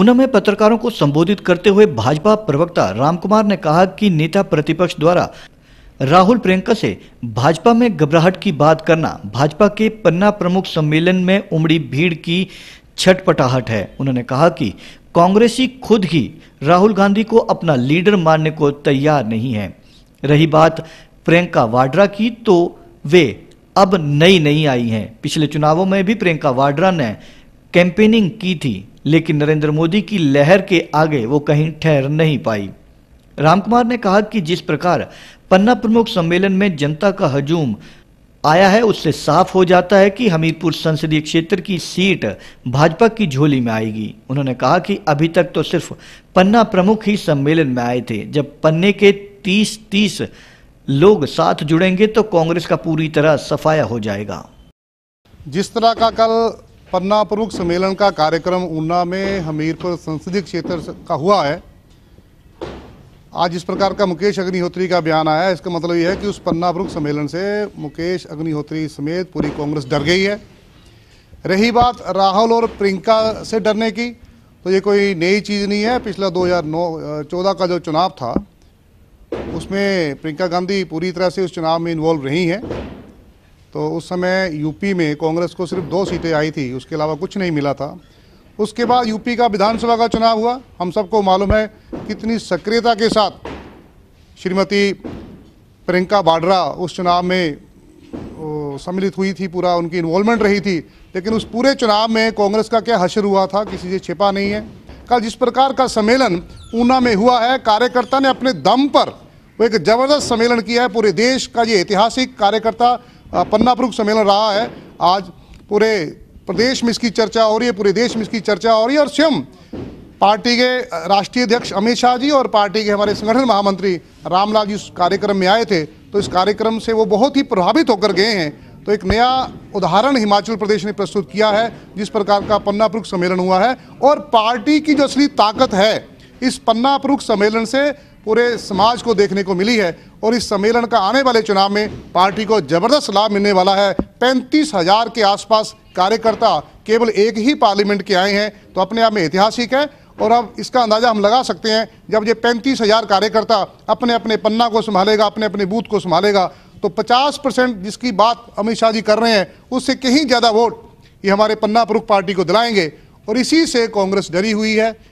ऊना में पत्रकारों को संबोधित करते हुए भाजपा प्रवक्ता रामकुमार ने कहा कि नेता प्रतिपक्ष द्वारा राहुल प्रियंका से भाजपा में घबराहट की बात करना भाजपा के पन्ना प्रमुख सम्मेलन में उमड़ी भीड़ की छटपटाहट है उन्होंने कहा कि कांग्रेसी खुद ही राहुल गांधी को अपना लीडर मानने को तैयार नहीं है रही बात प्रियंका वाड्रा की तो वे अब नई नई आई हैं पिछले चुनावों में भी प्रियंका वाड्रा ने कैंपेनिंग की थी लेकिन नरेंद्र मोदी की लहर के आगे वो कहीं ठहर नहीं पाई रामकुमार ने कहा कि जिस प्रकार पन्ना प्रमुख सम्मेलन में जनता का हजूम आया है उससे साफ हो जाता है कि हमीरपुर संसदीय क्षेत्र की सीट भाजपा की झोली में आएगी उन्होंने कहा कि अभी तक तो सिर्फ पन्ना प्रमुख ही सम्मेलन में आए थे जब पन्ने के तीस तीस लोग साथ जुड़ेंगे तो कांग्रेस का पूरी तरह सफाया हो जाएगा जिस तरह का कल पन्ना प्रमुख सम्मेलन का कार्यक्रम ऊना में हमीरपुर संसदीय क्षेत्र का हुआ है आज इस प्रकार का मुकेश अग्निहोत्री का बयान आया है इसका मतलब यह है कि उस पन्ना प्रमुख सम्मेलन से मुकेश अग्निहोत्री समेत पूरी कांग्रेस डर गई है रही बात राहुल और प्रियंका से डरने की तो ये कोई नई चीज़ नहीं है पिछला 2009 14 का जो चुनाव था उसमें प्रियंका गांधी पूरी तरह से उस चुनाव में इन्वॉल्व रही हैं तो उस समय यूपी में कांग्रेस को सिर्फ दो सीटें आई थी उसके अलावा कुछ नहीं मिला था उसके बाद यूपी का विधानसभा का चुनाव हुआ हम सबको मालूम है कितनी सक्रियता के साथ श्रीमती प्रियंका बाड्रा उस चुनाव में सम्मिलित हुई थी पूरा उनकी इन्वॉल्वमेंट रही थी लेकिन उस पूरे चुनाव में कांग्रेस का क्या हशर हुआ था किसी से छिपा नहीं है कल जिस प्रकार का सम्मेलन ऊना में हुआ है कार्यकर्ता ने अपने दम पर वो एक जबरदस्त सम्मेलन किया है पूरे देश का ये ऐतिहासिक कार्यकर्ता पन्ना प्रमुख सम्मेलन रहा है आज पूरे प्रदेश में इसकी चर्चा हो रही है पूरे देश में इसकी चर्चा हो रही है और स्वयं पार्टी के राष्ट्रीय अध्यक्ष अमित शाह जी और पार्टी के हमारे संगठन महामंत्री रामलाल जी उस कार्यक्रम में आए थे तो इस कार्यक्रम से वो बहुत ही प्रभावित होकर गए हैं तो एक नया उदाहरण हिमाचल प्रदेश ने प्रस्तुत किया है जिस प्रकार का पन्ना प्रमुख सम्मेलन हुआ है और पार्टी की जो असली ताकत है इस पन्ना प्रमुख सम्मेलन से पूरे समाज को देखने को मिली है और इस सम्मेलन का आने वाले चुनाव में पार्टी को जबरदस्त लाभ मिलने वाला है पैंतीस हजार के आसपास कार्यकर्ता केवल एक ही पार्लियामेंट के आए हैं तो अपने आप में ऐतिहासिक है और अब इसका अंदाज़ा हम लगा सकते हैं जब ये पैंतीस हज़ार कार्यकर्ता अपने अपने पन्ना को संभालेगा अपने अपने बूथ को संभालेगा तो पचास परसेंट जिसकी बात अमित शाह जी कर रहे हैं उससे कहीं ज़्यादा वोट ये हमारे पन्ना प्रमुख पार्टी को दिलाएंगे और इसी से कांग्रेस डरी हुई है